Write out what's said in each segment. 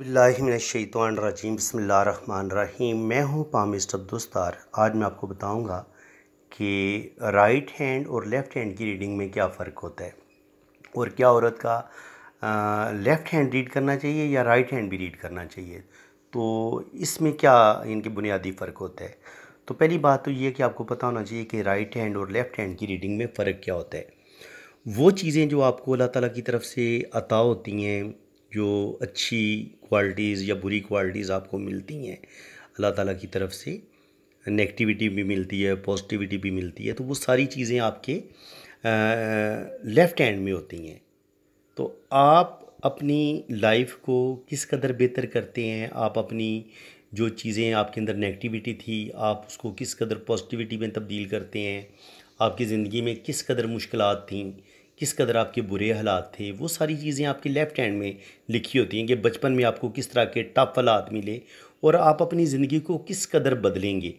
बिल्लाशैतवानरजीम बसमीम मैं हूं पामिस्ट अब्दुस्तार आज मैं आपको बताऊंगा कि राइट हैंड और लेफ़्ट हैंड की रीडिंग में क्या फ़र्क होता है और क्या औरत का आ, लेफ़्ट हैंड रीड करना चाहिए या राइट हैंड भी रीड करना चाहिए तो इसमें क्या इनके बुनियादी फ़र्क होता है तो पहली बात तो ये कि आपको पता होना चाहिए कि राइट हैंड और लेफ़्ट हैंड की रीडिंग में फ़र्क क्या होता है वो चीज़ें जो आपको अल्लाह ताली की तरफ से अता होती हैं जो अच्छी क्वालिटीज़ या बुरी क्वालिटीज़ आपको मिलती हैं अल्लाह ताला की तरफ से नेगेटिविटी भी मिलती है पॉजिटिविटी भी मिलती है तो वो सारी चीज़ें आपके लेफ़्ट हैंड में होती हैं तो आप अपनी लाइफ को किस कदर बेहतर करते हैं आप अपनी जो चीज़ें आपके अंदर नेगेटिविटी थी आप उसको किस कदर पॉजिटिविटी में तब्दील करते हैं आपकी ज़िंदगी में किस कदर मुश्किल थी किस कदर आपके बुरे हालात थे वो सारी चीज़ें आपके लेफ़्ट हैंड में लिखी होती हैं कि बचपन में आपको किस तरह के टफ हालात मिले और आप अपनी ज़िंदगी को किस कदर बदलेंगे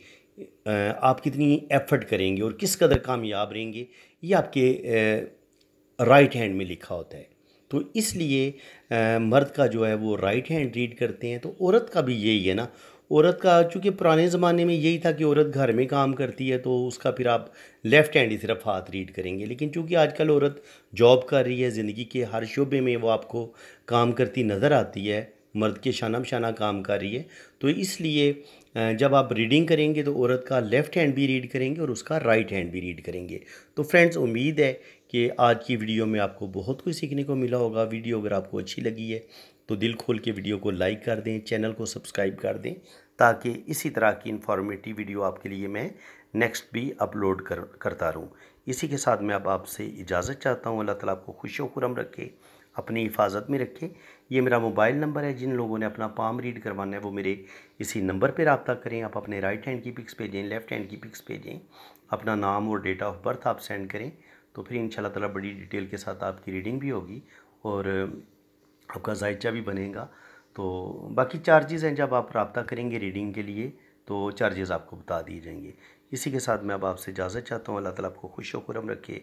आप कितनी एफ़र्ट करेंगे और किस कदर कामयाब रहेंगे ये आपके राइट हैंड में लिखा होता है तो इसलिए मर्द का जो है वो राइट हैंड रीड करते हैं तो औरत का भी यही है ना औरत का चूँकि पुराने ज़माने में यही था कि औरत घर में काम करती है तो उसका फिर आप लेफ़्ट हैंड ही सिर्फ हाथ रीड करेंगे लेकिन चूँकि आजकल औरत जॉब कर रही है ज़िंदगी के हर शोबे में वो आपको काम करती नज़र आती है मर्द के शाना शाना काम कर रही है तो इसलिए जब आप रीडिंग करेंगे तो औरत का लेफ़्ट हैंड भी रीड करेंगे और उसका राइट हैंड भी रीड करेंगे तो फ्रेंड्स उम्मीद है कि आज की वीडियो में आपको बहुत कुछ सीखने को मिला होगा वीडियो अगर आपको अच्छी लगी है तो दिल खोल के वीडियो को लाइक कर दें चैनल को सब्सक्राइब कर दें ताकि इसी तरह की इन्फॉर्मेटिव वीडियो आपके लिए मैं नेक्स्ट भी अपलोड कर करता रहूँ इसी के साथ मैं अब आपसे इजाज़त चाहता हूँ अल्लाह ताला आपको खुश खुरम रखे अपनी हिफाजत में रखे ये मेरा मोबाइल नंबर है जिन लोगों ने अपना पाम रीड करवाना है वो मेरे इसी नंबर पर रबता करें आप अपने राइट हैंड की पिक्स भेजें लेफ़्ट हैंड की पिक्स भेजें अपना नाम और डेट ऑफ बर्थ आप सेंड करें तो फिर इन ताला बड़ी डिटेल के साथ आपकी रीडिंग भी होगी और आपका जायचा भी बनेगा तो बाकी चार्जेज़ हैं जब आप रबता करेंगे रीडिंग के लिए तो चार्जेज़ आपको बता दिए जाएंगे इसी के साथ मैं अब आपसे इजाज़त चाहता हूँ अल्लाह ताला आपको खुश वरम रखे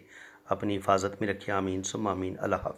अपनी हिफाजत में रखे आमीन सुम आमीन अल्लाह